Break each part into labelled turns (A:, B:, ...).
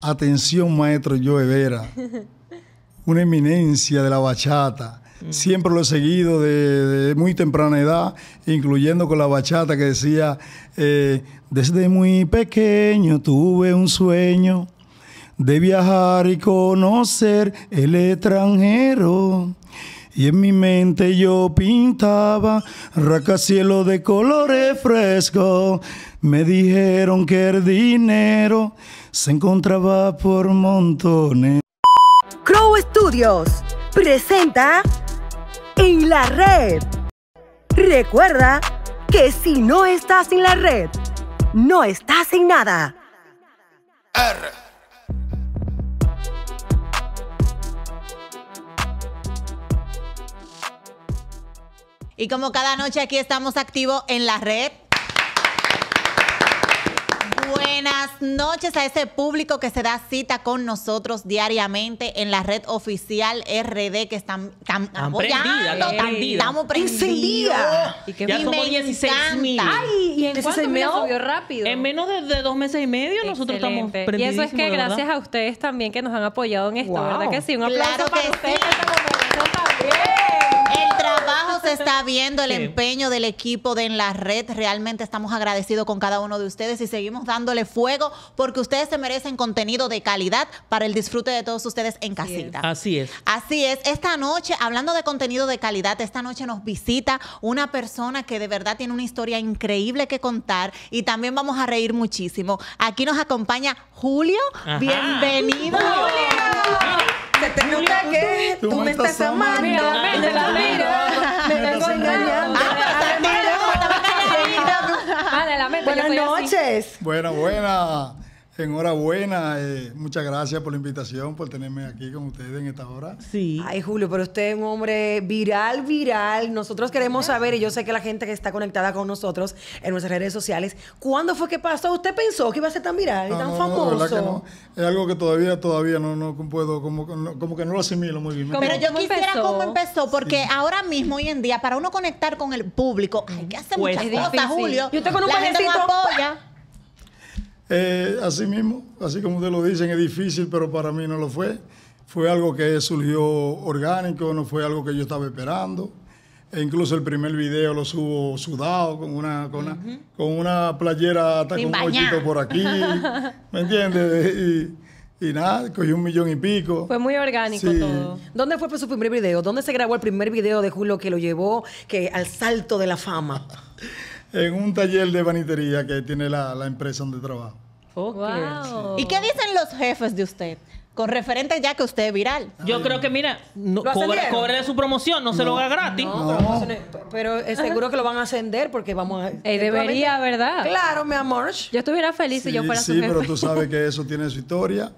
A: Atención, maestro Joe Vera, una eminencia de la bachata. Mm. Siempre lo he seguido de, muy temprana edad, incluyendo con la bachata que decía, eh, desde muy pequeño tuve un sueño de viajar y conocer el extranjero. Y en mi mente yo pintaba racacielo de colores frescos. Me dijeron que el dinero se encontraba por montones.
B: Crow Studios
A: presenta
B: En la Red. Recuerda que si no estás en la red, no estás en nada.
C: Y como cada noche aquí estamos activos en la red, Buenas noches a ese público que se da cita con nosotros diariamente en la red oficial RD que están, apoyando, estamos
B: prendidos. Y que ya somos Ay,
C: y
D: en cuánto me subió rápido. En menos de, dos meses y medio nosotros estamos prendidos. Y eso es que gracias
B: a ustedes también que nos han apoyado en esto, ¿verdad que sí? Un aplauso para ustedes
C: está viendo el empeño del equipo de En la Red. Realmente estamos agradecidos con cada uno de ustedes y seguimos dándole fuego porque ustedes se merecen contenido de calidad para el disfrute de todos ustedes en casita. Así es. Así es. Esta noche, hablando de contenido de calidad, esta noche nos visita una persona que de verdad tiene una historia increíble que contar y también vamos a reír muchísimo. Aquí nos acompaña Julio. Bienvenido. Buenas noches.
A: Bueno, buenas Enhorabuena, eh, muchas gracias por la invitación, por tenerme aquí con ustedes en esta hora. Sí. Ay, Julio, pero usted es un hombre
B: viral, viral. Nosotros queremos saber, y yo sé que la gente que está conectada con nosotros en nuestras redes sociales, ¿cuándo fue que pasó? ¿Usted pensó que iba a ser tan viral y tan famoso?
A: Es algo que todavía, todavía no, no puedo, como, como que no lo asimilo muy bien. Pero
B: yo quisiera cómo empezó,
C: porque ahora mismo, hoy en día, para uno conectar con el público, hay que hacer muchas Julio. Y usted con un la
A: eh, así mismo, así como ustedes lo dicen, es difícil, pero para mí no lo fue. Fue algo que surgió orgánico, no fue algo que yo estaba esperando. E incluso el primer video lo subo sudado, con una, con playera hasta con un por aquí. ¿Me entiendes? Y, nada, cogí un millón y pico. Fue
B: muy orgánico todo. ¿Dónde fue su primer video? ¿Dónde se grabó el primer video de Julio que lo llevó que al salto de la fama?
A: en un taller de banitería que tiene la, empresa donde trabajo.
C: ¿Y qué dicen los jefes de usted? Con referente ya que usted es viral. Yo creo que, mira, cobre de
D: su promoción,
B: no,
A: se lo haga gratis.
B: pero, seguro que lo van a ascender porque vamos a... Eh, debería, ¿verdad? Claro, mi amor. Yo estuviera feliz si yo fuera sí, su Sí, pero tú sabes
A: que eso tiene su historia.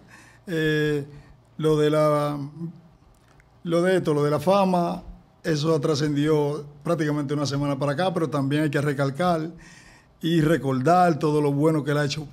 A: Eh, lo de la... Lo de esto, lo de la fama, eso ha trascendido prácticamente una semana para acá, pero también hay que recalcar y recordar todo lo bueno que le ha hecho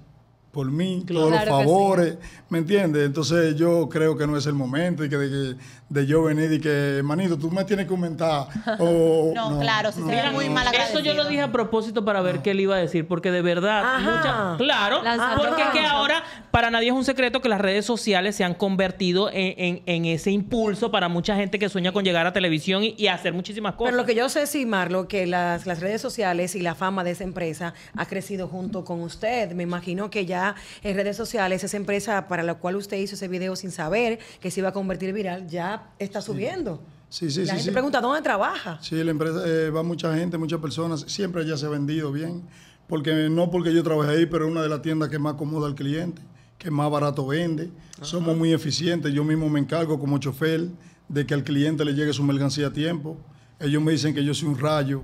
A: por mí, todos los favores, ¿me entiendes? Entonces yo creo que no es el momento y que de, de yo venir y que, manito, tú me tienes que comentar. O, no, claro, si muy mal Eso yo lo dije a propósito para ver qué le
D: iba a decir, porque de verdad, claro, porque porque que ahora para nadie es un secreto que las redes sociales se han convertido en, en, ese impulso para mucha gente que sueña con llegar a televisión y, hacer muchísimas cosas. Pero lo que
B: yo sé, sí, Marlo, que las redes sociales y la fama de esa empresa ha crecido junto con usted. Me imagino que ya en redes sociales, esa empresa para la cual usted hizo ese video sin saber que se iba a convertir viral, ya está subiendo.
A: Sí, sí, la gente pregunta, ¿dónde trabaja? Sí, la empresa eh, va mucha gente, muchas personas. Siempre ya se ha vendido bien. Porque no porque yo trabajé ahí, pero es una de las tiendas que más acomoda al cliente, que más barato vende. Somos muy eficientes. Yo mismo me encargo como chofer de que al cliente le llegue su mercancía a tiempo. Ellos me dicen que yo soy un rayo,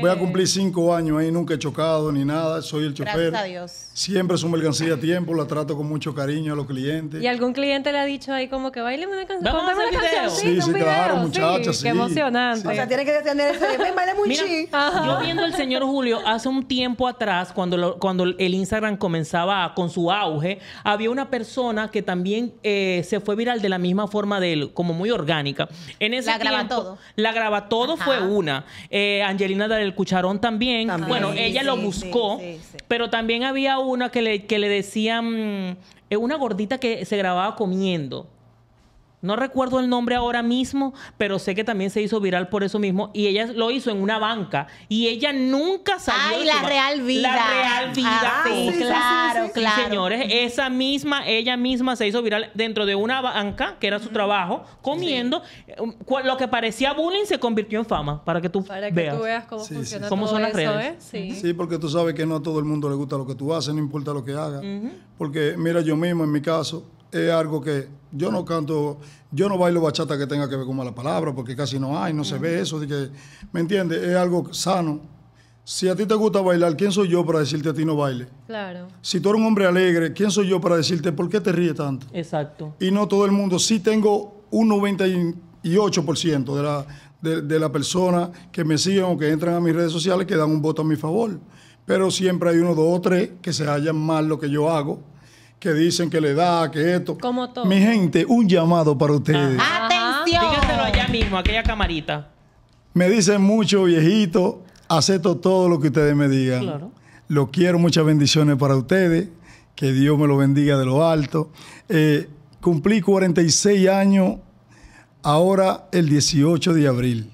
A: voy a cumplir cinco años ahí, nunca he chocado ni nada, soy el chofer. Gracias a Dios. Siempre un mercancía a tiempo, la trato con mucho cariño a los clientes. ¿Y
D: algún cliente le ha dicho ahí como que baile una canción? Vamos a Sí, sí, claro, Sí. Qué emocionante. O sea,
B: tiene que detenerse. baile muy Yo
D: viendo el señor Julio hace un tiempo atrás, cuando, cuando el Instagram comenzaba con su auge, había una persona que también eh, se fue viral de la misma forma de él, como muy orgánica. En ese la graba todo. La graba todo fue una. Eh, Angelina el el Cucharón también. Bueno, ella lo buscó, pero también había una que le, que le decían, eh, una gordita que se grababa comiendo. No recuerdo el nombre ahora mismo, pero sé que también se hizo viral por eso mismo. Y ella lo hizo en una banca. Y ella nunca salió. Ay, la real vida. La real vida. Ah, sí, claro, claro. señores, esa misma, ella misma se hizo viral dentro de una banca, que era su trabajo, comiendo. Um, lo que parecía bullying se convirtió en fama, para que tú, para veas. cómo funciona son las eso, ¿eh? Sí.
A: porque tú sabes que no a todo el mundo le gusta lo que tú haces, no importa lo que hagas. Porque mira, yo mismo en mi caso es algo que yo no canto, yo no bailo bachata que tenga que ver con malas palabra, porque casi no hay, no se ve eso, de que, ¿me entiendes? Es algo sano. Si a ti te gusta bailar, ¿quién soy yo para decirte a ti no baile? Claro. Si tú eres un hombre alegre, ¿quién soy yo para decirte por qué te ríes tanto?
D: Exacto.
A: Y no todo el mundo. Sí tengo un 98% de la, de, de la persona que me siguen o que entran a mis redes sociales que dan un voto a mi favor. Pero siempre hay uno, dos o tres que se hallan mal lo que yo hago que dicen que le da, que esto. Como Mi gente, un llamado para ustedes.
D: ¡Atención! Dígaselo allá mismo, aquella camarita.
A: Me dicen mucho, viejito, acepto todo lo que ustedes me digan. Claro. Lo quiero, muchas bendiciones para ustedes. Que Dios me lo bendiga de lo alto. Eh, cumplí 46 años ahora el 18 de abril.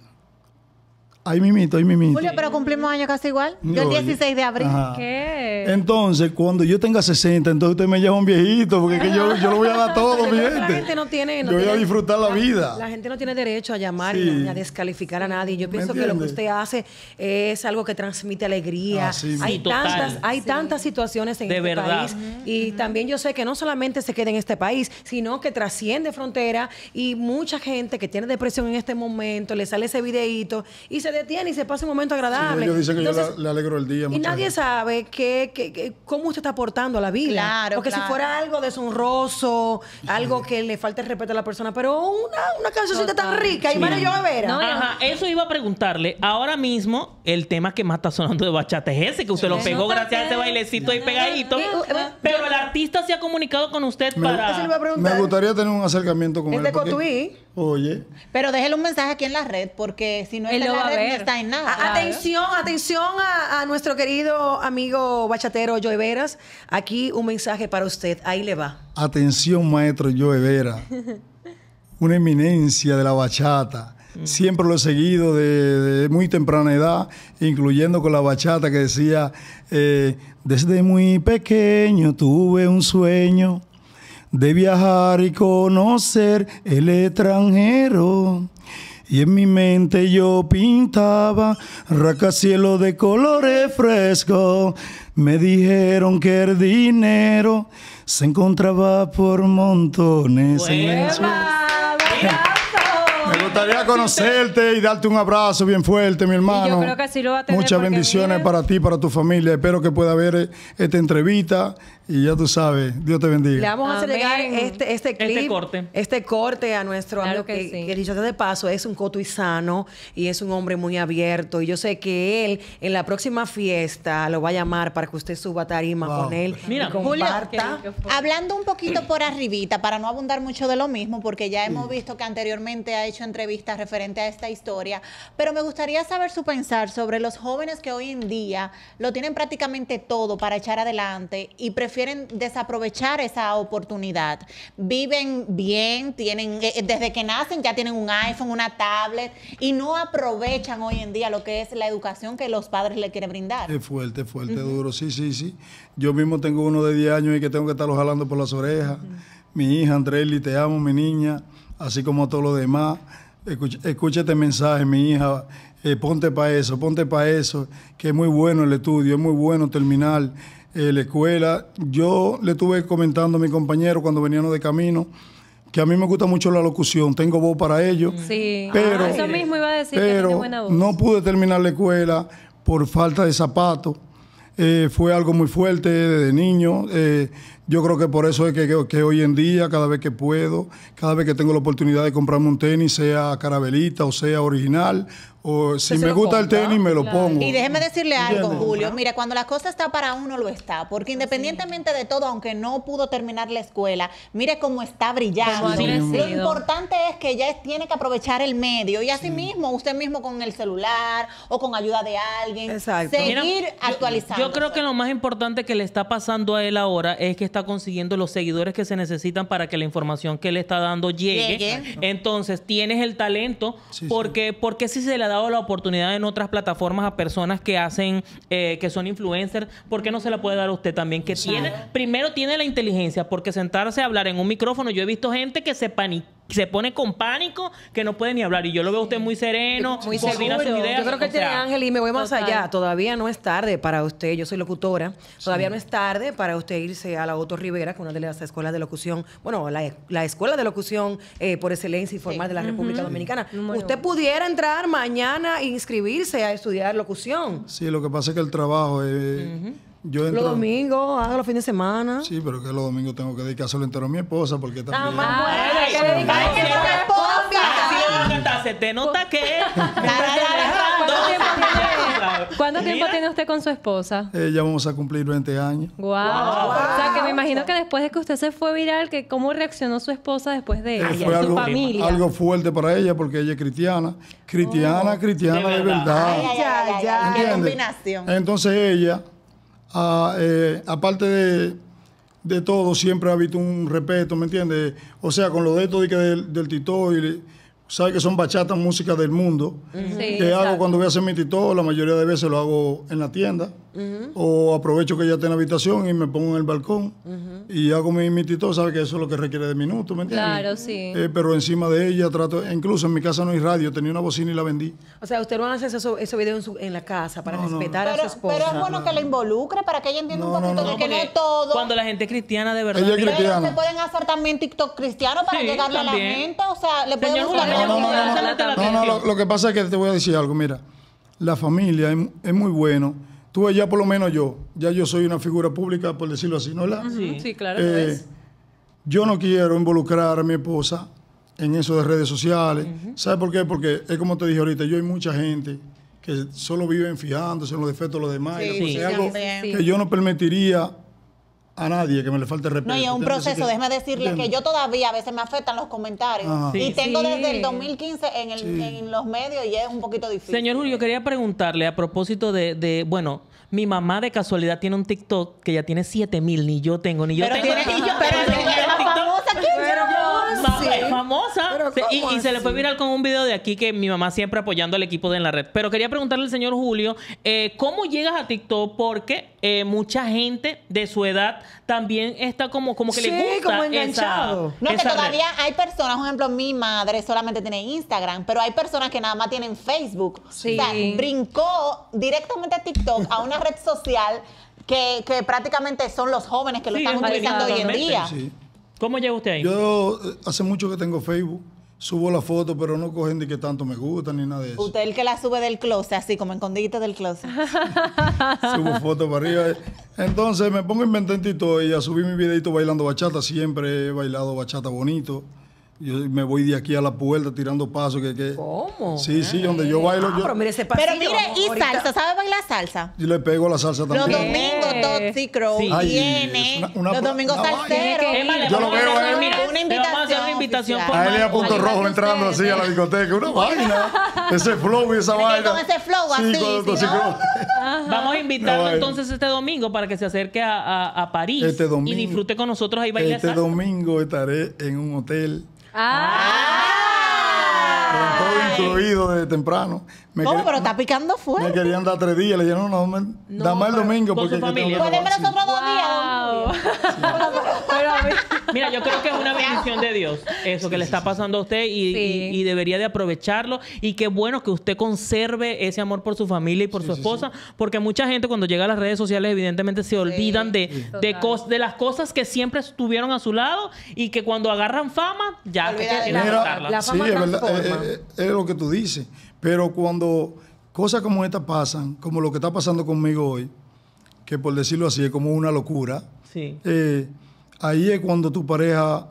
A: Ahí mimito, ahí mimito. Julio,
C: pero cumplimos año casi igual. Yo el 16 de abril.
B: ¿Qué?
A: Entonces, cuando yo tenga 60, entonces usted me lleva un viejito, porque yo, lo voy a dar todo, mi gente. La gente no
B: tiene. yo voy a disfrutar la, vida. La gente no tiene derecho a llamar y a descalificar a nadie. Yo pienso que lo que usted hace es algo que transmite alegría. Ah, hay tantas, hay tantas situaciones en este país. Y también yo sé que no solamente se queda en este país, sino que trasciende frontera y mucha gente que tiene depresión en este momento le sale ese videito y se detiene y se pasa un momento agradable. Y nadie sabe que, cómo usted está aportando a la vida. Claro, Porque si fuera algo deshonroso, algo que le falte el respeto a la persona, pero una, canción cancioncita tan rica y María ver. No, Ajá,
D: eso iba a preguntarle. Ahora mismo, el tema que más está sonando de bachata es ese, que usted lo pegó gracias a ese bailecito ahí pegadito. Eh, eh, eh. pero el artista se ha comunicado con usted me, para...
A: Me gustaría tener un acercamiento con él. de Cotuí. Oye.
C: Pero déjele un mensaje aquí en la red, porque si no está en no está en nada. atención,
B: atención a, nuestro querido amigo bachatero Joe Veras. Aquí un mensaje para usted. Ahí le va.
A: Atención, maestro Joe Vera. Una eminencia de la bachata. Mm. Siempre lo he seguido de, muy temprana edad, incluyendo con la bachata que decía, eh, desde muy pequeño tuve un sueño de viajar y conocer el extranjero. Y en mi mente yo pintaba racacielos de colores frescos. Me dijeron que el dinero se encontraba por montones. En me gustaría conocerte y darte un abrazo bien fuerte, mi hermano. Muchas bendiciones para ti, para tu familia. Espero que pueda ver eh, esta entrevista y ya tú sabes, Dios te bendiga. Le vamos
B: a hacer este, este, este clip. Este corte. Este corte a nuestro amigo que, de paso, es un coto y es un hombre muy abierto. Y yo sé que él en la próxima fiesta lo va a llamar para que usted suba tarima con él. Mira, y comparta.
C: hablando un poquito por arribita, para no abundar mucho de lo mismo, porque ya hemos visto que anteriormente ha hecho entrevistas referente a esta historia, pero me gustaría saber su pensar sobre los jóvenes que hoy en día lo tienen prácticamente todo para echar adelante y prefieren desaprovechar esa oportunidad. Viven bien, tienen eh, eh, desde que nacen ya tienen un iPhone, una tablet y no aprovechan hoy en día lo que es la educación que los padres le quieren brindar.
A: Es fuerte, fuerte, duro. Sí, sí, sí. Yo mismo tengo uno de 10 años y que tengo que estarlo jalando por las orejas. Mi hija Andrelli te amo, mi niña, así como todos los demás. Escucha, este mensaje, mi hija. Eh, ponte para eso, ponte para eso, que es muy bueno el estudio, es muy bueno terminar eh, la escuela. Yo le estuve comentando a mi compañero cuando veníamos de camino que a mí me gusta mucho la locución, tengo voz para ello.
D: Sí, pero, no
A: pude terminar la escuela por falta de zapatos. Eh, fue algo muy fuerte desde niño. Eh, yo creo que por eso es que, que, hoy en día, cada vez que puedo, cada vez que tengo la oportunidad de comprarme un tenis, sea carabelita o sea original, o si me gusta el tenis, me lo pongo. Y déjeme decirle algo, Julio.
C: Mira, cuando la cosa está para uno, lo está. Porque independientemente de todo, aunque no pudo terminar la escuela, mire cómo está brillando. lo importante es que ya tiene que aprovechar el medio. Y así mismo, usted mismo con el celular o con ayuda de alguien. Seguir actualizando. yo creo
D: que lo más importante que le está pasando a él ahora es que está consiguiendo los seguidores que se necesitan para que la información que le está dando llegue. Entonces, tienes el talento porque, porque si se le ha dado la oportunidad en otras plataformas a personas que hacen, eh, que son influencers, ¿por qué no se la puede dar a usted también? Que tiene, primero tiene la inteligencia, porque sentarse a hablar en un micrófono, yo he visto gente que se paniquea se pone con pánico que no puede ni hablar. Y yo lo veo usted muy sereno, muy coordina Yo creo que tiene Ángel y me voy más allá.
B: Todavía no es tarde para usted, yo soy locutora, todavía no es tarde para usted irse a la Otto Rivera, que es una de las escuelas de locución, bueno, la, escuela de locución eh, por excelencia y formal de la República Dominicana. usted pudiera entrar mañana e inscribirse a estudiar locución.
A: Sí, lo que pasa es que el trabajo... es... Yo Los domingos, hago los fines de semana. Sí, pero que los domingos tengo que dedicárselo entero a mi esposa porque también... Ah, hay que dedicarse a mi esposa. te nota que...
D: ¿Cuánto tiempo tiene usted con su esposa?
A: Ella vamos a cumplir 20 años. Wow.
D: O sea, que me imagino que después de que usted se fue viral, que ¿cómo reaccionó su esposa después de su algo, familia? Algo
A: fuerte para ella porque ella es cristiana. Cristiana, cristiana de verdad. De verdad. Ay, ¿Qué combinación. Entonces ella Ah, eh, aparte de, de, todo, siempre ha habido un respeto, ¿me entiendes? O sea, con lo de esto del, tito y sabes que son bachatas música del mundo. que hago cuando voy a hacer mi tito, la mayoría de veces lo hago en la tienda. O aprovecho que ya está en la habitación y me pongo en el balcón y hago mi, mi tito, ¿sabes que eso es lo que requiere de minutos? ¿me entiendes? Claro, sí. Eh, pero encima de ella trato, incluso en mi casa no hay radio, tenía una bocina y la vendí.
B: O sea, usted no hace hacer ese video en, en, la casa para respetar a su esposa. Pero, es bueno que la involucre para que ella entienda un poquito de que no es todo. Cuando
D: la gente es cristiana de verdad. Ella es Se
B: pueden hacer también
C: TikTok cristiano para llegarle a la gente, o sea, le pueden buscar no, no,
A: no, no, lo, que pasa es que te voy a decir algo, mira, la familia es, es muy bueno tú ya por lo menos yo, ya yo soy una figura pública, por decirlo así, ¿no es la? Sí, claro. Eh, yo no quiero involucrar a mi esposa en eso de redes sociales. sabe ¿Sabes por qué? Porque es como te dije ahorita, yo hay mucha gente que solo vive fijándose en los defectos de los demás. y sí, algo que yo no permitiría a nadie que me le falte respeto. No, y es un proceso, déjeme decirle que
C: yo todavía a veces me afectan los comentarios. y tengo desde el 2015 en, los medios y es un poquito difícil. Señor
D: yo quería preguntarle a propósito de, bueno, mi mamá de casualidad tiene un TikTok que ya tiene 7000 mil, ni yo tengo, ni yo tengo. ni yo, es famosa. y, se le fue viral con un video de aquí que mi mamá siempre apoyando al equipo de En la Red. Pero quería preguntarle al señor Julio, eh, ¿cómo llegas a TikTok? Porque eh, mucha gente de su edad también está como, como que le gusta. enganchado.
C: no, que todavía hay personas, por ejemplo, mi madre solamente tiene Instagram, pero hay personas que nada más tienen Facebook. Sí. O sea, brincó directamente a TikTok, a una red social que, que prácticamente son los jóvenes que lo están utilizando hoy en día.
A: ¿Cómo llega usted ahí? Yo eh, hace mucho que tengo Facebook. Subo la foto, pero no cogen ni que tanto me gusta ni nada de eso.
C: Usted el que la sube del closet, así como en condito del closet.
A: Subo fotos para arriba. Entonces me pongo invententito y a subir mi videito bailando bachata. Siempre he bailado bachata bonito. Yo me voy de aquí a la puerta tirando pasos. Que, ¿Cómo? Sí, sí, donde yo bailo. Ah, yo... Pero mire ese Pero mire,
C: y salsa, ¿sabe bailar salsa?
A: Yo le pego la salsa también. Los domingos, Toxi viene. Los domingos no, yo lo veo una invitación. una invitación a él rojo entrando así a la discoteca. Una vaina. ese flow y esa vaina. Con ese
D: flow así. Sí, Vamos a invitarlo entonces este domingo para que se acerque a, París. Este domingo, y disfrute con nosotros ahí bailando. Este
A: domingo estaré en un hotel 啊。todo incluido de temprano. Me ¿Cómo? Pero está picando fuerte. Me querían dar tres días. Le dijeron, no, no, dame el domingo. porque su familia. Pues otros
D: dos días. Mira, yo creo que es una bendición de Dios eso que le está pasando a usted y, debería de aprovecharlo. Y qué bueno que usted conserve ese amor por su familia y por su esposa, porque mucha gente cuando llega a las redes sociales evidentemente se olvidan de, de, de, las cosas que siempre estuvieron a su lado y que cuando agarran fama ya... la, fama eh,
A: es, lo que tú dices. Pero cuando cosas como estas pasan, como lo que está pasando conmigo hoy, que por decirlo así es como una locura, sí. Eh, ahí es cuando tu pareja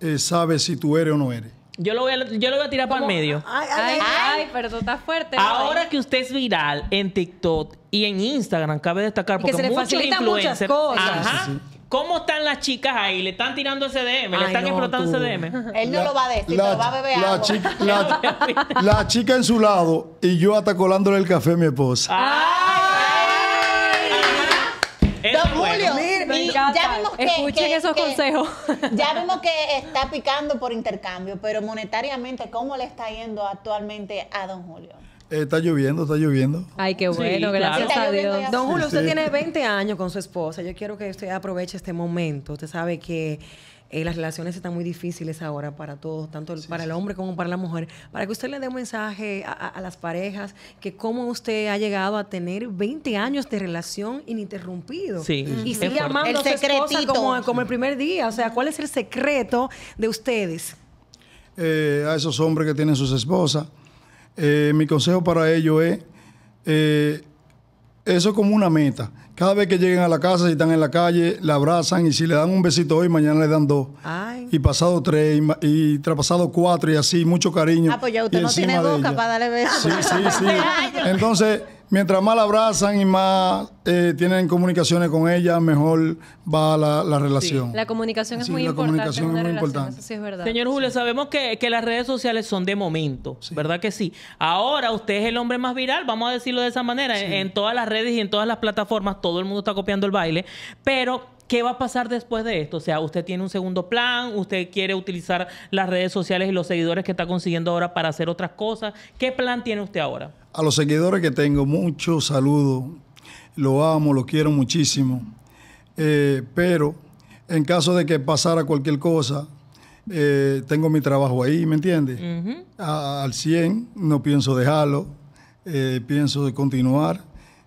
A: eh, sabe si tú eres o no eres.
D: Yo lo voy a, yo lo voy a tirar para el medio.
B: Ay,
D: pero tú estás fuerte. Ahora que usted es viral en TikTok y en Instagram, cabe destacar, porque se le facilitan muchas cosas. ¿Cómo están las chicas ahí? ¿Le están tirando CDM? ¿Le están explotando
A: CDM? Él no lo va a decir, la, lo va a beber algo. Chica, la, chica en su lado y yo hasta colándole el café a mi esposa.
C: Don Julio, Escuchen esos consejos. Ya vimos que está picando por intercambio, pero monetariamente, ¿cómo le está yendo actualmente a Don Julio?
A: Eh, está lloviendo, está lloviendo.
D: Ay, qué
B: bueno, gracias a Dios. Don Julio, usted tiene 20 años con su esposa. Yo quiero que usted aproveche este momento. Usted sabe que eh, las relaciones están muy difíciles ahora para todos, tanto para el hombre como para la mujer. Para que usted le dé un mensaje a, las parejas que cómo usted ha llegado a tener 20 años de relación ininterrumpido. Sí. Y sigue amando a su esposa como, como el primer día. O sea, ¿cuál es el secreto
A: de ustedes? Eh, a esos hombres que tienen sus esposas eh, mi consejo para ellos es eh, eso es como una meta. Cada vez que lleguen a la casa, si están en la calle, la abrazan y si le dan un besito hoy, mañana le dan dos. Y pasado tres, y, y traspasado cuatro, y así, mucho cariño. Ah, pues ya usted no tiene boca para
C: darle
B: besos. Sí, sí, sí.
A: Entonces, mientras más la abrazan y más eh, tienen comunicaciones con ella, mejor va la, relación. La comunicación es sí, la Comunicación es muy importante. sí es verdad. Señor Julio,
D: sabemos que, las redes sociales son de momento, ¿verdad que sí? Ahora usted es el hombre más viral, vamos a decirlo de esa manera, en todas las redes y en todas las plataformas todo el mundo está copiando el baile, pero ¿Qué va a pasar después de esto? O sea, usted tiene un segundo plan, usted quiere utilizar las redes sociales y los seguidores que está consiguiendo ahora para hacer otras cosas. ¿Qué plan tiene usted ahora?
A: A los seguidores que tengo, mucho saludo. Lo amo, lo quiero muchísimo. Eh, pero en caso de que pasara cualquier cosa, eh, tengo mi trabajo ahí, ¿me entiende? al 100, no pienso dejarlo, eh, pienso continuar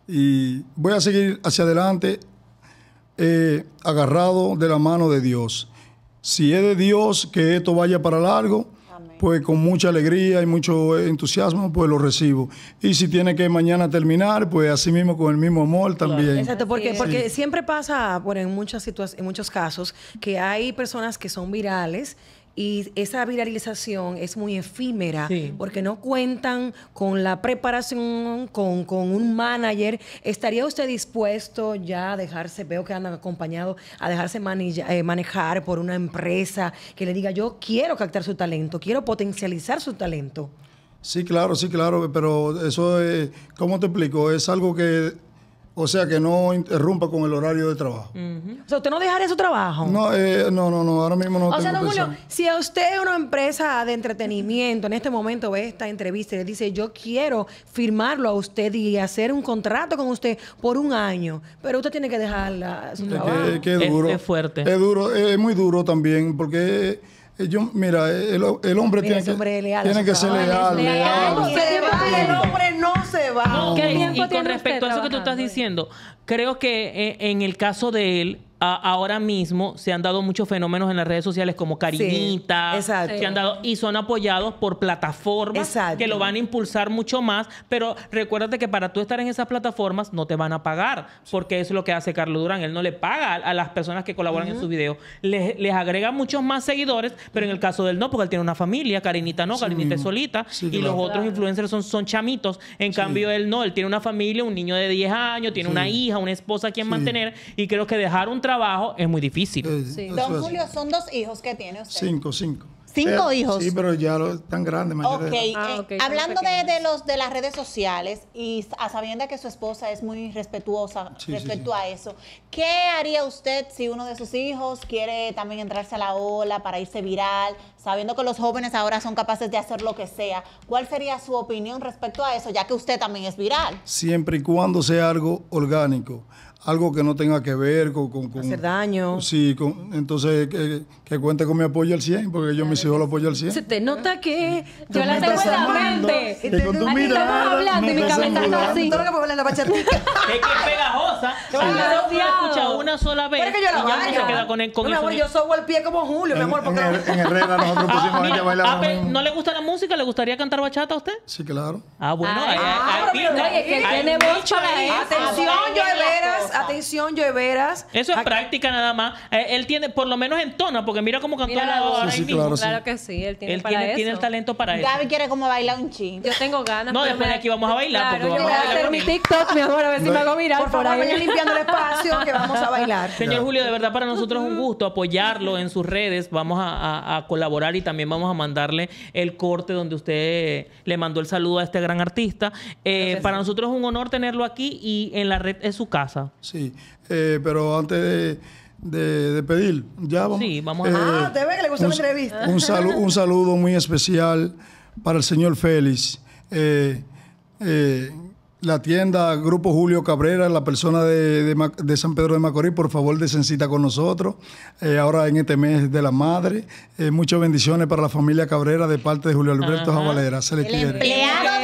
A: y voy a seguir hacia adelante eh, agarrado de la mano de Dios. Si es de Dios que esto vaya para largo, pues con mucha alegría y mucho entusiasmo, pues lo recibo. Y si tiene que mañana terminar, pues así mismo con el mismo amor también. Exacto, porque, porque
B: siempre pasa, en, muchas en muchos casos, que hay personas que son virales y esa viralización es muy efímera porque no cuentan con la preparación, con, un manager. ¿Estaría usted dispuesto ya a dejarse, veo que andan acompañado, a dejarse eh, manejar por una empresa que le diga, yo quiero captar su talento, quiero potencializar su talento?
A: Sí, claro, sí, claro, pero eso, es, eh, ¿cómo te explico? Es algo que o sea que no interrumpa con el horario de trabajo. O sea, usted no dejaría su trabajo. No, eh, no, no, no, ahora mismo no. O sea, don
B: si a usted una empresa de entretenimiento en este momento ve esta entrevista y le dice, yo quiero firmarlo a usted y hacer un contrato con usted por un año, pero usted tiene que dejar su trabajo. Es,
A: duro, fuerte. Es duro, es muy duro también porque yo, mira, el, hombre tiene, que, ser leal. el hombre no
B: se va. y con respecto a eso que tú
D: estás diciendo, creo que eh, en el caso de él, ahora mismo se han dado muchos fenómenos en las redes sociales como Carinita han dado y son apoyados por plataformas que lo van a impulsar mucho más, pero recuérdate que para tú estar en esas plataformas no te van a pagar, porque eso es lo que hace Carlos Durán, él no le paga a, las personas que colaboran en su video les, agrega muchos más seguidores, pero en el caso de él no, porque él tiene una familia, Carinita no, Carinita es solita, y los otros influencers son, son chamitos, en cambio él no, él tiene una familia, un niño de 10 años, tiene una hija, una esposa a quien mantener, y creo que dejar un trabajo es muy difícil. Eh, Don Julio,
C: son dos hijos que tiene usted.
A: Cinco, cinco. Cinco eh, hijos. Sí, pero ya lo, están grandes. Eh, ah, hablando
C: de, los de las redes sociales y sabiendo que su esposa es muy respetuosa respecto a eso, ¿qué haría usted si uno de sus hijos quiere también entrarse a la ola para irse viral, sabiendo que los jóvenes ahora son capaces de hacer lo que sea? ¿Cuál sería su opinión respecto a eso, ya que usted también es viral?
A: Siempre y cuando sea algo orgánico algo que no tenga que ver con... con, con Hacer daño. Sí, con, entonces que, que, cuente con mi apoyo al 100, porque yo a mis hijos lo apoyo al 100. Se
B: te nota que yo la tengo en la mente. Y con tu mirada, hablando y mi cabeza así. Todo lo que es que es pegajosa. sí, yo la he escuchado una sola vez. que yo la queda con el, con yo sobo el pie como Julio, mi amor. Porque...
D: En, Herrera nosotros pusimos ah, gente a bailar. ¿No le gusta la música? ¿Le gustaría cantar bachata a usted? Sí, claro. Ah, bueno. Ay, ah, ay, tiene mucho para Atención, de Veras
B: atención, lloveras.
D: Eso es práctica nada más. Eh, él tiene, por lo menos entona, porque mira cómo cantó la lado ahora mismo. Claro, que sí, él tiene para tiene, tiene el talento para eso. Gaby
C: quiere como bailar un ching. Yo tengo ganas. No, después de aquí vamos a bailar. Claro, yo voy a hacer mi TikTok, mi amor, a ver si me hago mirar. Por favor, vaya limpiando el espacio que vamos a bailar.
D: Señor Julio, de verdad para nosotros es un gusto apoyarlo en sus redes. Vamos a, a colaborar y también vamos a mandarle el corte donde usted le mandó el saludo a este gran artista. Eh, para nosotros es un honor tenerlo aquí y en la red es su casa. Sí,
A: eh, pero antes de, pedir, ya vamos. Sí, vamos a... Eh, ah, te ve
B: que le gustó la entrevista. Un, saludo, un
A: saludo muy especial para el señor Félix. Eh, la tienda Grupo Julio Cabrera, la persona de, San Pedro de Macorís, por favor, desencita con nosotros. ahora en este mes de la madre, muchas bendiciones para la familia Cabrera de parte de Julio Alberto Javalera. Se le el Empleado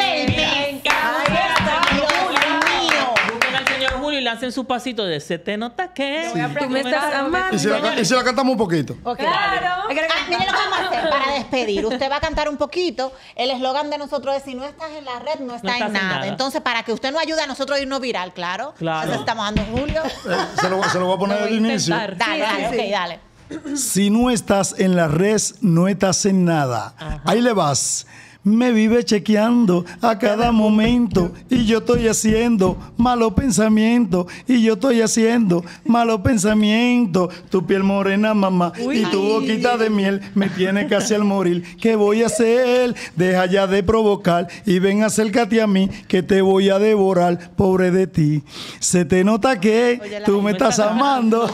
D: hacen su pasito de se te nota
B: que. me estás amando. Y
D: se, la, cantamos un poquito.
B: Claro. Ah,
C: lo que vamos a hacer para despedir. Usted va a cantar un poquito. El eslogan de nosotros es: si no estás en la red, no estás, en, nada. Entonces, para que usted nos ayude a nosotros a irnos viral, claro. Claro. Entonces, estamos dando Julio. Eh, se, lo, voy a poner al inicio. Dale, dale, dale.
A: Si no estás en la red, no estás en nada. Ahí le vas. Me vive chequeando a cada momento y yo estoy haciendo malo pensamiento y yo estoy haciendo malo pensamiento. Tu piel morena, mamá, y tu boquita de miel me tiene casi al morir. ¿Qué voy a hacer? Deja ya de provocar y ven acércate a mí que te voy a devorar, pobre de ti. Se te nota que tú me estás amando.